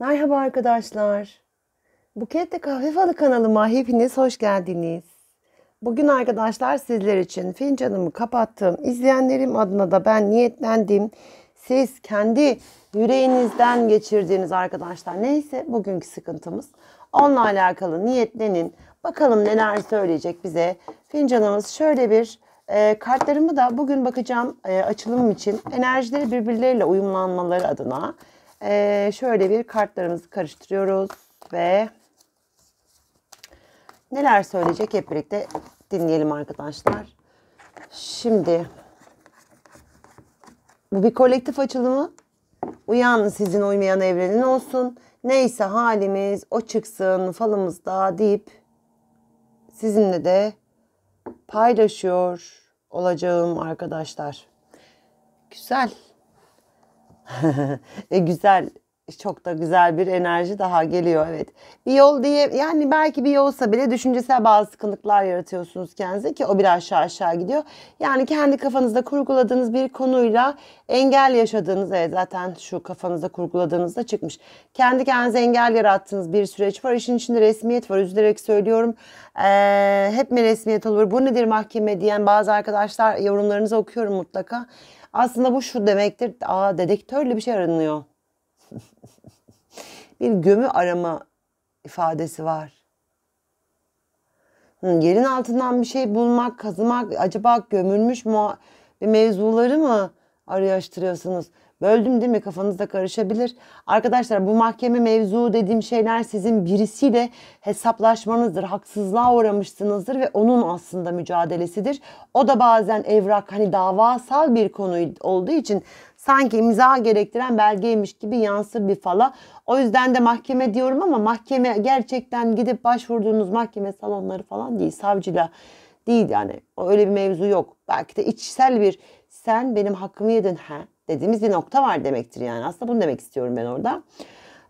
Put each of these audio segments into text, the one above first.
Merhaba arkadaşlar. Buketle Kahve Falı kanalıma hepiniz hoş geldiniz. Bugün arkadaşlar sizler için fincanımı kapattım. İzleyenlerim adına da ben niyetlendim. Siz kendi yüreğinizden geçirdiğiniz arkadaşlar neyse bugünkü sıkıntımız onunla alakalı niyetlenin. Bakalım neler söyleyecek bize. Fincanımız şöyle bir e, kartlarımı da bugün bakacağım e, açılımım için enerjileri birbirleriyle uyumlanmaları adına ee, şöyle bir kartlarımızı karıştırıyoruz ve neler söyleyecek hep birlikte dinleyelim arkadaşlar. Şimdi bu bir kolektif açılımı. Uyan sizin uymayan evrenin olsun. Neyse halimiz o çıksın falımızda deyip sizinle de paylaşıyor olacağım arkadaşlar. Güzel. e, güzel çok da güzel bir enerji daha geliyor evet. Bir yol diye yani belki bir yolsa bile düşüncesel bazı sıkıntılar yaratıyorsunuz kendinize ki o bir aşağı aşağı gidiyor. Yani kendi kafanızda kurguladığınız bir konuyla engel yaşadığınız evet zaten şu kafanızda kurguladığınızda çıkmış. Kendi kendinize engel yarattığınız bir süreç var. İşin içinde resmiyet var üzülerek söylüyorum. Ee, hep mi resmiyet olur bu nedir mahkeme diyen bazı arkadaşlar yorumlarınızı okuyorum mutlaka. Aslında bu şu demektir. Aa dedektörle bir şey aranıyor. bir gömü arama ifadesi var. Hı, yerin altından bir şey bulmak, kazımak, acaba gömülmüş mu mevzuları mı araştırıyorsunuz? Böldüm değil mi? Kafanızda karışabilir. Arkadaşlar bu mahkeme mevzu dediğim şeyler sizin birisiyle hesaplaşmanızdır. Haksızlığa uğramışsınızdır ve onun aslında mücadelesidir. O da bazen evrak hani davasal bir konu olduğu için sanki imza gerektiren belgeymiş gibi yansır bir fala. O yüzden de mahkeme diyorum ama mahkeme gerçekten gidip başvurduğunuz mahkeme salonları falan değil. Savcıyla değil yani. Öyle bir mevzu yok. Belki de içsel bir sen benim hakkımı yedin ha dediğimiz bir nokta var demektir yani. Aslında bunu demek istiyorum ben orada.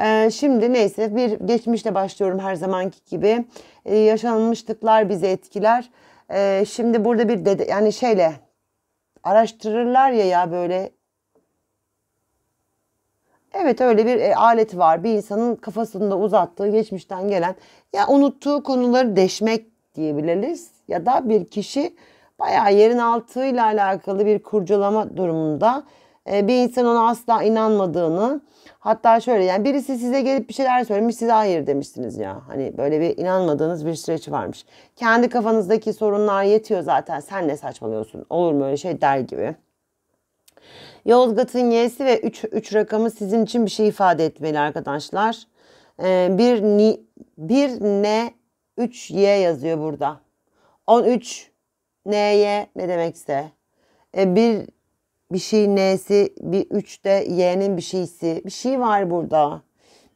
Ee, şimdi neyse bir geçmişle başlıyorum her zamanki gibi. Ee, yaşanmışlıklar bizi etkiler. Ee, şimdi burada bir dede, yani şeyle araştırırlar ya ya böyle Evet öyle bir e, alet var. Bir insanın kafasında uzattığı geçmişten gelen ya unuttuğu konuları deşmek diyebiliriz ya da bir kişi bayağı yerin altıyla alakalı bir kurcalama durumunda ee, bir insan ona asla inanmadığını hatta şöyle yani birisi size gelip bir şeyler söylemiş size hayır demişsiniz ya. Hani böyle bir inanmadığınız bir süreç varmış. Kendi kafanızdaki sorunlar yetiyor zaten sen ne saçmalıyorsun olur mu öyle şey der gibi. Yozgat'ın Y'si ve 3, 3 rakamı sizin için bir şey ifade etmeli arkadaşlar. Ee, bir, ni, bir ne 3 Y yazıyor burada. 13 NY ne demekse. Ee, bir bir şey n'si, bir üçte de y'nin bir şeysi. Bir şey var burada.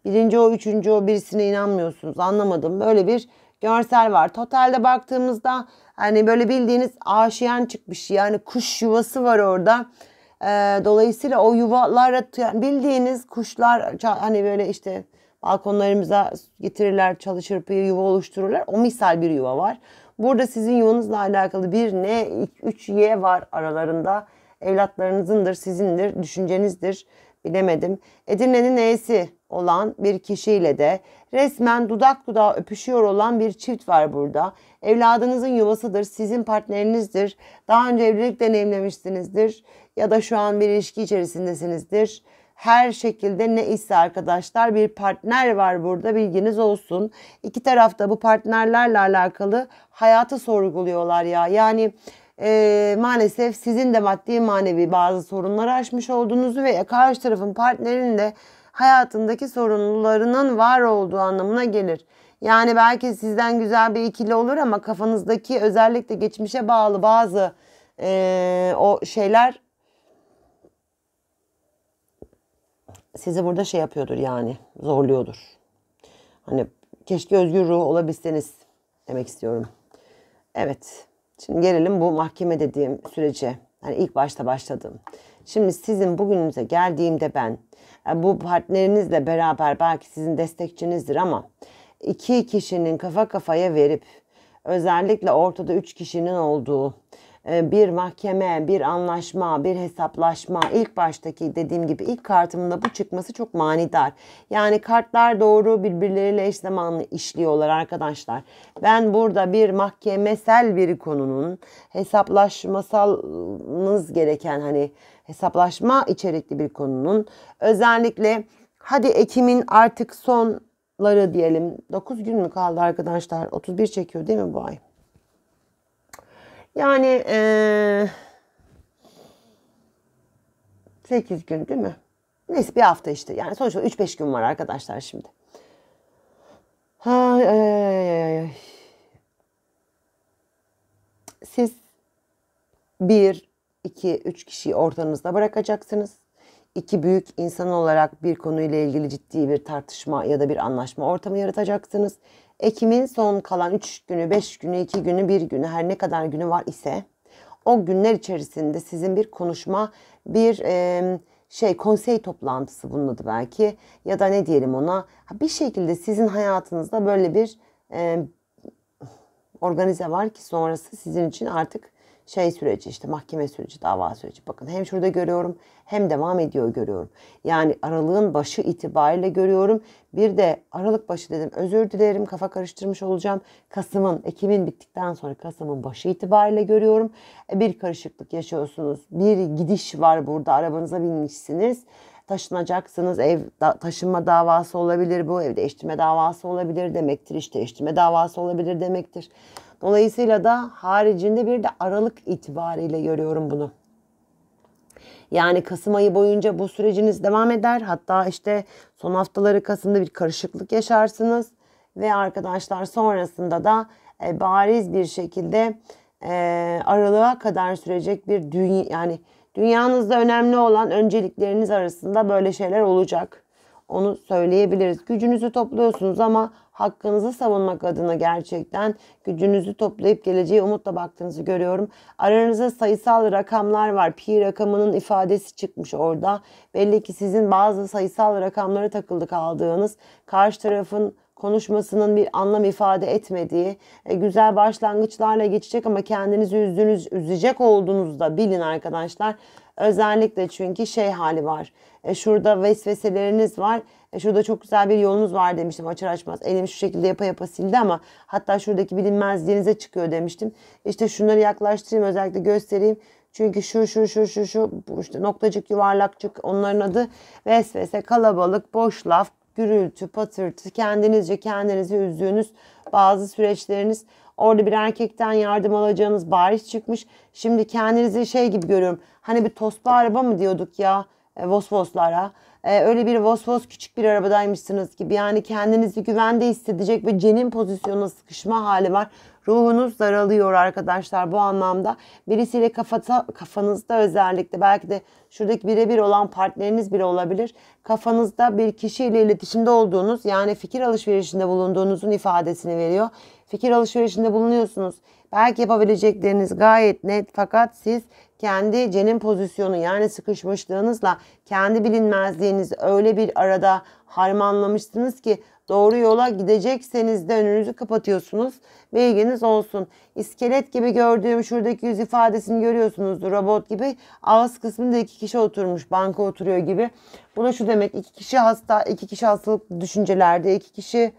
Birinci o, üçüncü o birisine inanmıyorsunuz. Anlamadım. Böyle bir görsel var. Totalde baktığımızda hani böyle bildiğiniz aşiyan çıkmış. Yani kuş yuvası var orada. Ee, dolayısıyla o yuvalar yani bildiğiniz kuşlar hani böyle işte balkonlarımıza getirirler, çalışır, bir yuva oluştururlar. O misal bir yuva var. Burada sizin yuvanızla alakalı bir ne 3 y var aralarında evlatlarınızındır, sizindir, düşüncenizdir bilemedim. Edirne'nin neyisi olan bir kişiyle de resmen dudak dudağa öpüşüyor olan bir çift var burada. Evladınızın yuvasıdır, sizin partnerinizdir. Daha önce evlilik deneyimlemişsinizdir ya da şu an bir ilişki içerisindesinizdir. Her şekilde ne ise arkadaşlar bir partner var burada bilginiz olsun. İki tarafta bu partnerlerle alakalı hayatı sorguluyorlar ya. Yani e, maalesef sizin de maddi manevi bazı sorunları aşmış olduğunuzu ve karşı tarafın partnerinin de hayatındaki sorunlarının var olduğu anlamına gelir. Yani belki sizden güzel bir ikili olur ama kafanızdaki özellikle geçmişe bağlı bazı e, o şeyler sizi burada şey yapıyordur yani zorluyordur. Hani keşke özgür ruh olabilseniz demek istiyorum. Evet. Şimdi gelelim bu mahkeme dediğim sürece. Yani ilk başta başladım. Şimdi sizin bugününüze geldiğimde ben e, bu partnerinizle beraber belki sizin destekçinizdir ama iki kişinin kafa kafaya verip özellikle ortada üç kişinin olduğu ee, bir mahkeme, bir anlaşma, bir hesaplaşma ilk baştaki dediğim gibi ilk kartımda bu çıkması çok manidar. Yani kartlar doğru birbirleriyle eş zamanlı işliyorlar arkadaşlar. Ben burada bir mahkemesel bir konunun hesaplaşmasalınız gereken hani hesaplaşma içerikli bir konunun özellikle hadi Ekim'in artık sonları diyelim 9 gün mü kaldı arkadaşlar 31 çekiyor değil mi bu ay? Yani ee, 8 gün değil mi? Neyse bir hafta işte. Yani sonuçta 3-5 gün var arkadaşlar şimdi. Ay, ay, ay, ay. Siz bir, iki, üç kişiyi ortanızda bırakacaksınız. İki büyük insan olarak bir konuyla ilgili ciddi bir tartışma ya da bir anlaşma ortamı yaratacaksınız. Ekim'in son kalan 3 günü, 5 günü, 2 günü, 1 günü her ne kadar günü var ise o günler içerisinde sizin bir konuşma, bir e, şey konsey toplantısı bunun adı belki ya da ne diyelim ona bir şekilde sizin hayatınızda böyle bir e, organize var ki sonrası sizin için artık şey süreci işte mahkeme süreci, dava süreci. Bakın hem şurada görüyorum hem devam ediyor görüyorum. Yani aralığın başı itibariyle görüyorum. Bir de aralık başı dedim özür dilerim kafa karıştırmış olacağım. Kasım'ın, Ekim'in bittikten sonra Kasım'ın başı itibariyle görüyorum. E, bir karışıklık yaşıyorsunuz. Bir gidiş var burada arabanıza binmişsiniz taşınacaksınız. Ev taşınma davası olabilir bu. Ev değiştirme davası olabilir demektir. iş değiştirme davası olabilir demektir. Dolayısıyla da haricinde bir de Aralık itibariyle görüyorum bunu. Yani Kasım ayı boyunca bu süreciniz devam eder. Hatta işte son haftaları Kasım'da bir karışıklık yaşarsınız. Ve arkadaşlar sonrasında da e, bariz bir şekilde e, aralığa kadar sürecek bir dünya yani dünyanızda önemli olan öncelikleriniz arasında böyle şeyler olacak. Onu söyleyebiliriz. Gücünüzü topluyorsunuz ama hakkınızı savunmak adına gerçekten gücünüzü toplayıp geleceğe umutla baktığınızı görüyorum. Aranızda sayısal rakamlar var. Pi rakamının ifadesi çıkmış orada. Belli ki sizin bazı sayısal rakamlara takıldı kaldığınız, karşı tarafın konuşmasının bir anlam ifade etmediği, e, güzel başlangıçlarla geçecek ama kendinizi üzdüğünüz, üzecek da bilin arkadaşlar. Özellikle çünkü şey hali var. E, şurada vesveseleriniz var. E, şurada çok güzel bir yolunuz var demiştim açar açmaz. Elim şu şekilde yapa yapa sildi ama hatta şuradaki bilinmezliğinize çıkıyor demiştim. İşte şunları yaklaştırayım özellikle göstereyim. Çünkü şu şu şu şu şu işte noktacık yuvarlakçık onların adı vesvese kalabalık boş laf gürültü patırtı kendinizce kendinizi üzdüğünüz bazı süreçleriniz Orada bir erkekten yardım alacağınız bariz çıkmış. Şimdi kendinizi şey gibi görüyorum. Hani bir tosba araba mı diyorduk ya? E, vosvoslara. Ee, öyle bir vosvos küçük bir arabadaymışsınız gibi. Yani kendinizi güvende hissedecek ve cenin pozisyonuna sıkışma hali var. Ruhunuz daralıyor arkadaşlar bu anlamda. Birisiyle kafata, kafanızda özellikle belki de şuradaki birebir olan partneriniz bile olabilir. Kafanızda bir kişiyle iletişimde olduğunuz yani fikir alışverişinde bulunduğunuzun ifadesini veriyor. Fikir alışverişinde bulunuyorsunuz. Belki yapabilecekleriniz gayet net fakat siz kendi cenin pozisyonu yani sıkışmışlığınızla kendi bilinmezliğiniz öyle bir arada harmanlamışsınız ki doğru yola gidecekseniz de önünüzü kapatıyorsunuz. Bilginiz olsun. İskelet gibi gördüğüm şuradaki yüz ifadesini görüyorsunuzdur Robot gibi ağız kısmında iki kişi oturmuş banka oturuyor gibi. Bu da şu demek iki kişi hasta, iki kişi hastalık düşüncelerde, iki kişi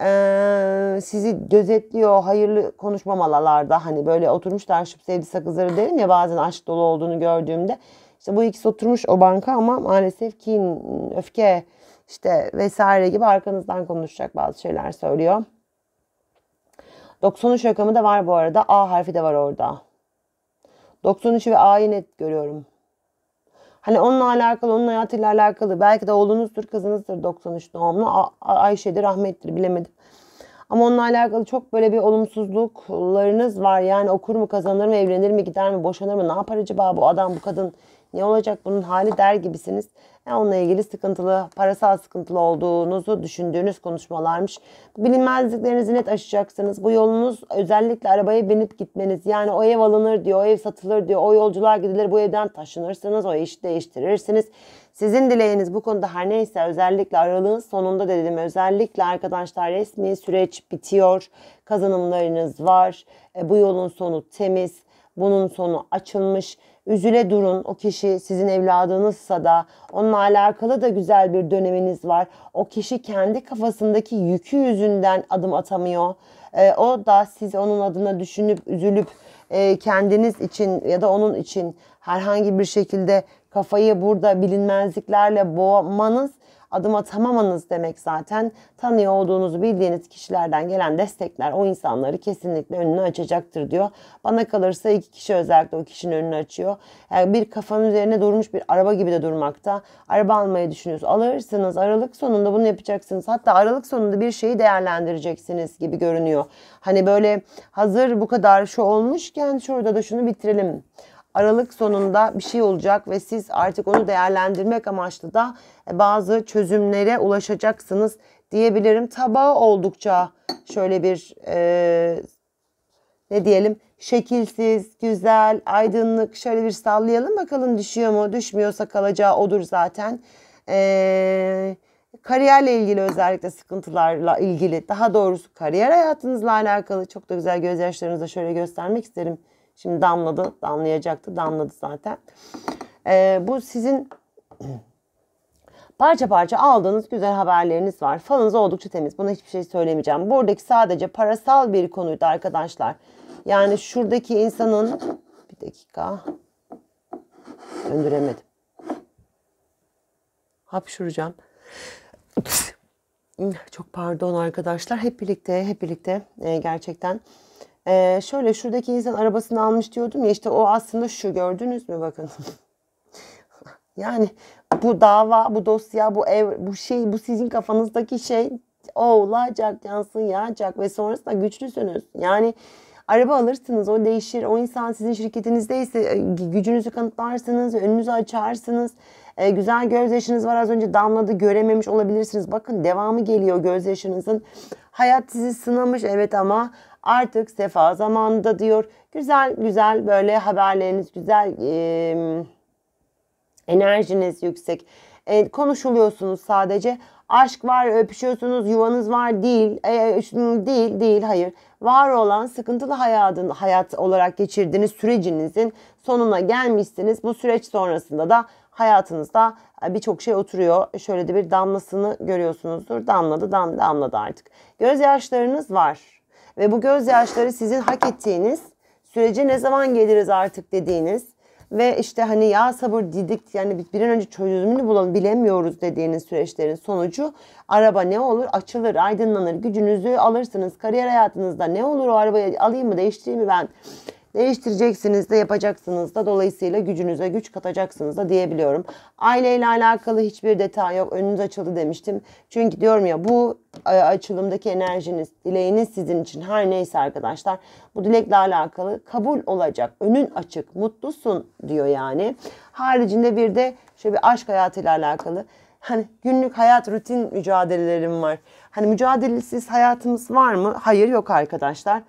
e, sizi gözetliyor hayırlı konuşmamalarda Hani böyle oturmuş derşip sevdi sakızları derim ya bazen aşk dolu olduğunu gördüğümde. İşte bu ikisi oturmuş o banka ama maalesef kin, öfke işte vesaire gibi arkanızdan konuşacak bazı şeyler söylüyor. 93 rakamı da var bu arada. A harfi de var orada. 93 ve A'yı net görüyorum. Hani onunla alakalı, onun hayatıyla alakalı. Belki de oğlunuzdur, kızınızdır 93 doğumlu. A- Ayşe'dir, rahmettir bilemedim. Ama onunla alakalı çok böyle bir olumsuzluklarınız var. Yani okur mu, kazanır mı, evlenir mi, gider mi, boşanır mı, ne yapar acaba bu adam, bu kadın ne olacak bunun hali der gibisiniz. E, onunla ilgili sıkıntılı, parasal sıkıntılı olduğunuzu düşündüğünüz konuşmalarmış. Bilinmezliklerinizi net aşacaksınız. Bu yolunuz özellikle arabaya binip gitmeniz. Yani o ev alınır diyor, o ev satılır diyor, o yolcular gidilir, bu evden taşınırsınız, o işi değiştirirsiniz. Sizin dileğiniz bu konuda her neyse özellikle aralığın sonunda dedim özellikle arkadaşlar resmi süreç bitiyor. Kazanımlarınız var. E, bu yolun sonu temiz. Bunun sonu açılmış üzüle durun. O kişi sizin evladınızsa da onunla alakalı da güzel bir döneminiz var. O kişi kendi kafasındaki yükü yüzünden adım atamıyor. E, o da siz onun adına düşünüp üzülüp e, kendiniz için ya da onun için herhangi bir şekilde kafayı burada bilinmezliklerle boğmanız adım atamamanız demek zaten tanıyor olduğunuzu bildiğiniz kişilerden gelen destekler o insanları kesinlikle önünü açacaktır diyor. Bana kalırsa iki kişi özellikle o kişinin önünü açıyor. Yani bir kafanın üzerine durmuş bir araba gibi de durmakta. Araba almayı düşünüyorsunuz. Alırsınız Aralık sonunda bunu yapacaksınız. Hatta Aralık sonunda bir şeyi değerlendireceksiniz gibi görünüyor. Hani böyle hazır bu kadar şu olmuşken şurada da şunu bitirelim Aralık sonunda bir şey olacak ve siz artık onu değerlendirmek amaçlı da e, bazı çözümlere ulaşacaksınız diyebilirim. Tabağı oldukça şöyle bir e, ne diyelim şekilsiz, güzel, aydınlık şöyle bir sallayalım bakalım düşüyor mu? Düşmüyorsa kalacağı odur zaten. Ee, kariyerle ilgili özellikle sıkıntılarla ilgili daha doğrusu kariyer hayatınızla alakalı çok da güzel gözyaşlarınızı şöyle göstermek isterim. Şimdi damladı, damlayacaktı, damladı zaten. Ee, bu sizin parça parça aldığınız güzel haberleriniz var. Falınız oldukça temiz. Buna hiçbir şey söylemeyeceğim. Buradaki sadece parasal bir konuydu arkadaşlar. Yani şuradaki insanın bir dakika döndüremedim. Hapşuracağım. Çok pardon arkadaşlar. Hep birlikte, hep birlikte e, gerçekten ee, şöyle şuradaki insan arabasını almış diyordum ya işte o aslında şu gördünüz mü bakın. yani bu dava, bu dosya, bu ev, bu şey, bu sizin kafanızdaki şey olacak, yansın, yağacak ve sonrasında güçlüsünüz. Yani araba alırsınız, o değişir. O insan sizin şirketinizdeyse e, gücünüzü kanıtlarsınız, önünüzü açarsınız. E, güzel gözyaşınız var az önce damladı görememiş olabilirsiniz. Bakın devamı geliyor gözyaşınızın. Hayat sizi sınamış evet ama Artık sefa zamanında diyor. Güzel güzel böyle haberleriniz güzel e, enerjiniz yüksek. E, konuşuluyorsunuz sadece. Aşk var, öpüşüyorsunuz, yuvanız var değil. E, değil, değil, hayır. Var olan sıkıntılı hayatın hayat olarak geçirdiğiniz sürecinizin sonuna gelmişsiniz. Bu süreç sonrasında da hayatınızda e, birçok şey oturuyor. Şöyle de bir damlasını görüyorsunuzdur. Damladı, dam, damladı artık. Gözyaşlarınız var. Ve bu gözyaşları sizin hak ettiğiniz, sürece ne zaman geliriz artık dediğiniz ve işte hani ya sabır didik yani bir an önce çözümünü bulalım bilemiyoruz dediğiniz süreçlerin sonucu araba ne olur açılır aydınlanır gücünüzü alırsınız kariyer hayatınızda ne olur o arabayı alayım mı değiştireyim mi ben Değiştireceksiniz de yapacaksınız da dolayısıyla gücünüze güç katacaksınız da diyebiliyorum. Aileyle alakalı hiçbir detay yok. Önünüz açıldı demiştim. Çünkü diyorum ya bu e, açılımdaki enerjiniz, dileğiniz sizin için her neyse arkadaşlar. Bu dilekle alakalı kabul olacak. Önün açık, mutlusun diyor yani. Haricinde bir de şöyle bir aşk hayatıyla alakalı hani günlük hayat rutin mücadelelerim var. Hani mücadelesiz hayatımız var mı? Hayır yok arkadaşlar.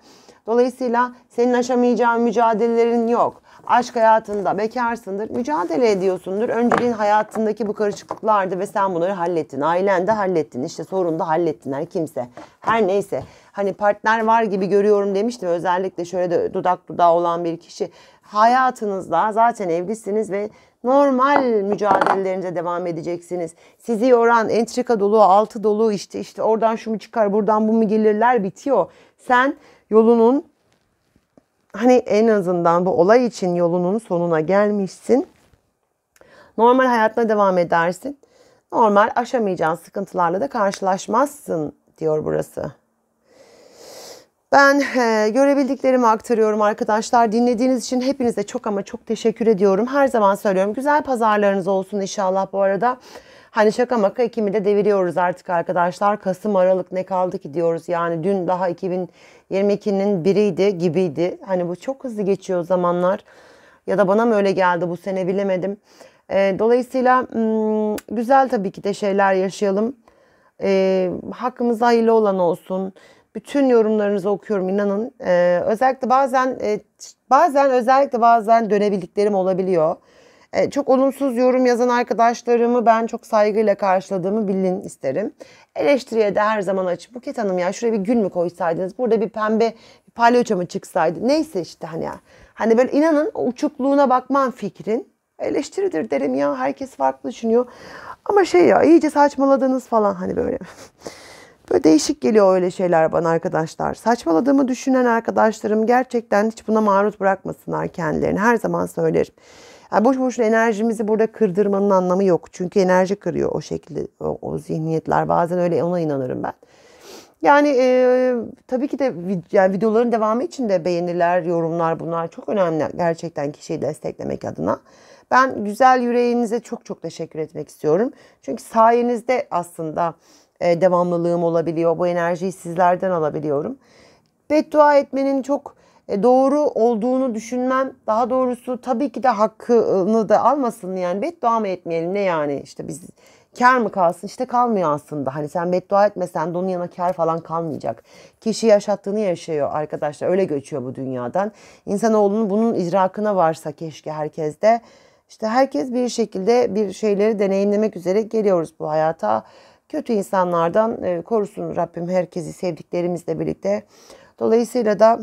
Dolayısıyla senin aşamayacağın mücadelelerin yok. Aşk hayatında bekarsındır, mücadele ediyorsundur. Önceliğin hayatındaki bu karışıklıklardı ve sen bunları hallettin. Ailen de hallettin, işte sorun da hallettin her hani kimse. Her neyse hani partner var gibi görüyorum demiştim. Özellikle şöyle de dudak dudağı olan bir kişi. Hayatınızda zaten evlisiniz ve normal mücadelelerinize devam edeceksiniz. Sizi yoran entrika dolu, altı dolu işte işte oradan şu mu çıkar, buradan bu mu gelirler bitiyor. Sen yolunun hani en azından bu olay için yolunun sonuna gelmişsin. Normal hayatına devam edersin. Normal aşamayacağın sıkıntılarla da karşılaşmazsın diyor burası. Ben e, görebildiklerimi aktarıyorum arkadaşlar. Dinlediğiniz için hepinize çok ama çok teşekkür ediyorum. Her zaman söylüyorum güzel pazarlarınız olsun inşallah bu arada. Hani şaka maka Ekim'i de deviriyoruz artık arkadaşlar. Kasım Aralık ne kaldı ki diyoruz. Yani dün daha 2022'nin biriydi gibiydi. Hani bu çok hızlı geçiyor zamanlar. Ya da bana mı öyle geldi bu sene bilemedim. E, dolayısıyla hmm, güzel tabii ki de şeyler yaşayalım. E, hakkımızda hayırlı olan olsun. Bütün yorumlarınızı okuyorum inanın. E, özellikle bazen e, bazen özellikle bazen dönebildiklerim olabiliyor. E, çok olumsuz yorum yazan arkadaşlarımı ben çok saygıyla karşıladığımı bilin isterim. Eleştiriye de her zaman açık. Buket Hanım ya şuraya bir gül mü koysaydınız? Burada bir pembe bir palyaço mu çıksaydı? Neyse işte hani ya. Hani böyle inanın o uçukluğuna bakman fikrin. Eleştiridir derim ya. Herkes farklı düşünüyor. Ama şey ya iyice saçmaladınız falan hani böyle. Böyle değişik geliyor öyle şeyler bana arkadaşlar. Saçmaladığımı düşünen arkadaşlarım gerçekten hiç buna maruz bırakmasınlar kendilerini. Her zaman söylerim. Yani boş boşuna enerjimizi burada kırdırmanın anlamı yok. Çünkü enerji kırıyor o şekilde o, o zihniyetler. Bazen öyle ona inanırım ben. Yani e, tabii ki de yani videoların devamı için de beğeniler, yorumlar bunlar çok önemli gerçekten kişiyi desteklemek adına. Ben güzel yüreğinize çok çok teşekkür etmek istiyorum. Çünkü sayenizde aslında e, devamlılığım olabiliyor. Bu enerjiyi sizlerden alabiliyorum. Beddua etmenin çok e, doğru olduğunu düşünmem daha doğrusu tabii ki de hakkını da almasın yani beddua mı etmeyelim ne yani işte biz kar mı kalsın işte kalmıyor aslında hani sen beddua etmesen de onun yanına kar falan kalmayacak kişi yaşattığını yaşıyor arkadaşlar öyle göçüyor bu dünyadan insanoğlunun bunun idrakına varsa keşke herkes de işte herkes bir şekilde bir şeyleri deneyimlemek üzere geliyoruz bu hayata kötü insanlardan e, korusun Rabbim herkesi sevdiklerimizle birlikte dolayısıyla da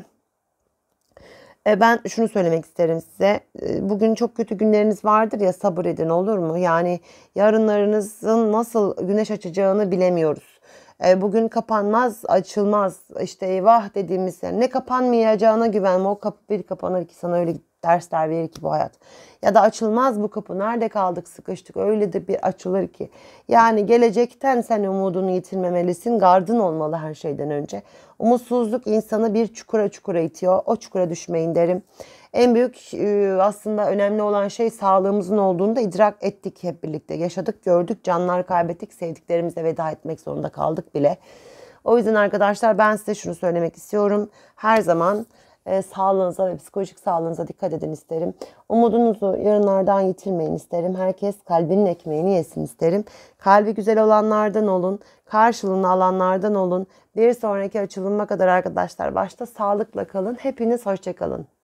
e, ben şunu söylemek isterim size. E, bugün çok kötü günleriniz vardır ya sabır edin olur mu? Yani yarınlarınızın nasıl güneş açacağını bilemiyoruz. E, bugün kapanmaz, açılmaz. İşte eyvah dediğimiz yani ne kapanmayacağına güvenme. O kapı bir kapanır ki sana öyle dersler verir ki bu hayat. Ya da açılmaz bu kapı. Nerede kaldık sıkıştık öyle de bir açılır ki. Yani gelecekten sen umudunu yitirmemelisin. Gardın olmalı her şeyden önce. Umutsuzluk insanı bir çukura çukura itiyor. O çukura düşmeyin derim. En büyük e, aslında önemli olan şey sağlığımızın olduğunu da idrak ettik hep birlikte. Yaşadık, gördük, canlar kaybettik, sevdiklerimize veda etmek zorunda kaldık bile. O yüzden arkadaşlar ben size şunu söylemek istiyorum. Her zaman e, sağlığınıza ve psikolojik sağlığınıza dikkat edin isterim. Umudunuzu yarınlardan yitirmeyin isterim. Herkes kalbinin ekmeğini yesin isterim. Kalbi güzel olanlardan olun. Karşılığını alanlardan olun. Bir sonraki açılıma kadar arkadaşlar başta sağlıkla kalın. Hepiniz hoşçakalın.